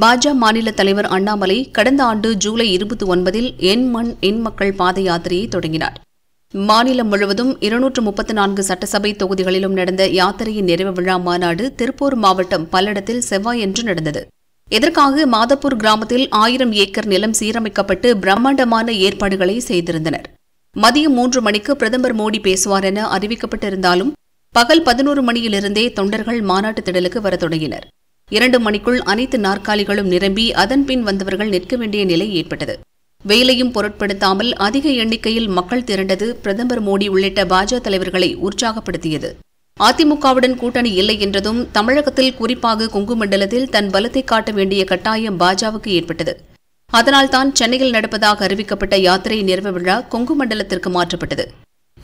பாஜக மாநில தலைவர் அண்ணாமலை கடந்த ஆண்டு ஜூலை இருபத்தி ஒன்பதில் என் மண் என் மக்கள் பாத யாத்திரையை தொடங்கினார் மாநிலம் முழுவதும் இருநூற்று முப்பத்தி நான்கு சட்டசபை தொகுதிகளிலும் நடந்த யாத்திரையின் நிறைவு விழா மாநாடு திருப்பூர் மாவட்டம் பல்லடத்தில் செவ்வாயன்று நடந்தது இதற்காக மாதப்பூர் கிராமத்தில் ஆயிரம் ஏக்கர் நிலம் சீரமைக்கப்பட்டு பிரம்மாண்டமான ஏற்பாடுகளை செய்திருந்தனர் மதியம் மூன்று மணிக்கு பிரதமர் மோடி பேசுவார் என அறிவிக்கப்பட்டிருந்தாலும் பகல் பதினோரு மணியிலிருந்தே தொண்டர்கள் மாநாட்டு திடலுக்கு வரத் தொடங்கினர் இரண்டு மணிக்குள் அனைத்து நாற்காலிகளும் நிரம்பி அதன் பின் வந்தவர்கள் நிற்க வேண்டிய நிலை ஏற்பட்டது வெயிலையும் பொருட்படுத்தாமல் அதிக எண்ணிக்கையில் மக்கள் திரண்டது பிரதமர் மோடி உள்ளிட்ட பாஜக தலைவர்களை உற்சாகப்படுத்தியது அதிமுகவுடன் கூட்டணி இல்லை என்றதும் தமிழகத்தில் குறிப்பாக கொங்கு மண்டலத்தில் தன் பலத்தை காட்ட வேண்டிய கட்டாயம் பாஜகவுக்கு ஏற்பட்டது அதனால்தான் சென்னையில் நடப்பதாக அறிவிக்கப்பட்ட யாத்திரை நிறுவ விழா கொங்கு மண்டலத்திற்கு மாற்றப்பட்டது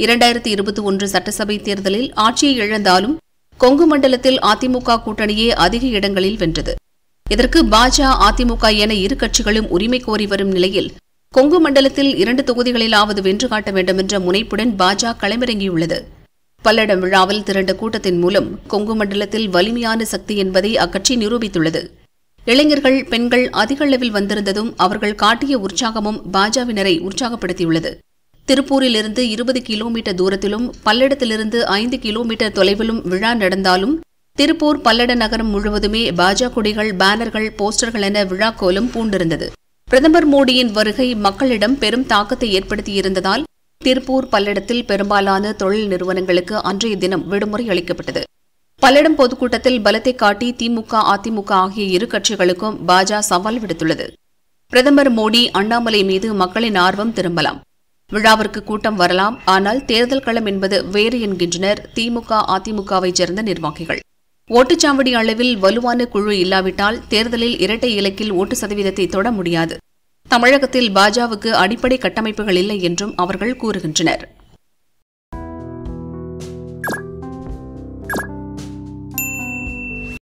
இரண்டாயிரத்தி இருபத்தி ஒன்று சட்டசபை தேர்தலில் ஆட்சியை இழந்தாலும் கொங்கு மண்டலத்தில் அதிமுக கூட்டணியே அதிக இடங்களில் வென்றது இதற்கு பாஜக அதிமுக என இரு கட்சிகளும் உரிமை கோரி வரும் நிலையில் கொங்கு மண்டலத்தில் இரண்டு தொகுதிகளிலாவது வென்று காட்ட வேண்டும் என்ற முனைப்புடன் பாஜக களமிறங்கியுள்ளது பல்லடம் விழாவில் திரண்ட கூட்டத்தின் மூலம் கொங்கு மண்டலத்தில் வலிமையான சக்தி என்பதை அக்கட்சி நிரூபித்துள்ளது இளைஞர்கள் பெண்கள் அதிக அளவில் வந்திருந்ததும் அவர்கள் காட்டிய உற்சாகமும் பாஜவினரை உற்சாகப்படுத்தியுள்ளது திருப்பூரிலிருந்து இருபது கிலோமீட்டர் தூரத்திலும் பல்லடத்திலிருந்து ஐந்து கிலோமீட்டர் தொலைவிலும் விழா நடந்தாலும் திருப்பூர் பல்லட நகரம் முழுவதுமே பாஜக கொடிகள் பேனர்கள் போஸ்டர்கள் என விழா கோலம் பூண்டிருந்தது பிரதமர் மோடியின் வருகை மக்களிடம் பெரும் தாக்கத்தை ஏற்படுத்தியிருந்ததால் திருப்பூர் பல்லடத்தில் பெரும்பாலான தொழில் நிறுவனங்களுக்கு அன்றைய தினம் விடுமுறை அளிக்கப்பட்டது பல்லடம் பொதுக்கூட்டத்தில் பலத்தை காட்டி திமுக அதிமுக ஆகிய இரு கட்சிகளுக்கும் பாஜக சவால் விடுத்துள்ளது பிரதமர் மோடி அண்ணாமலை மீது மக்களின் ஆர்வம் திரும்பலாம் விழாவிற்கு கூட்டம் வரலாம் ஆனால் தேர்தல் களம் என்பது வேறு என்கின்றனர் திமுக அதிமுகவைச் சேர்ந்த நிர்வாகிகள் ஓட்டுச்சாவடி அளவில் வலுவான குழு இல்லாவிட்டால் தேர்தலில் இரட்டை இலக்கில் ஓட்டு சதவீதத்தை தொட முடியாது தமிழகத்தில் பாஜவுக்கு அடிப்படை கட்டமைப்புகள் இல்லை என்றும் அவர்கள் கூறுகின்றனர்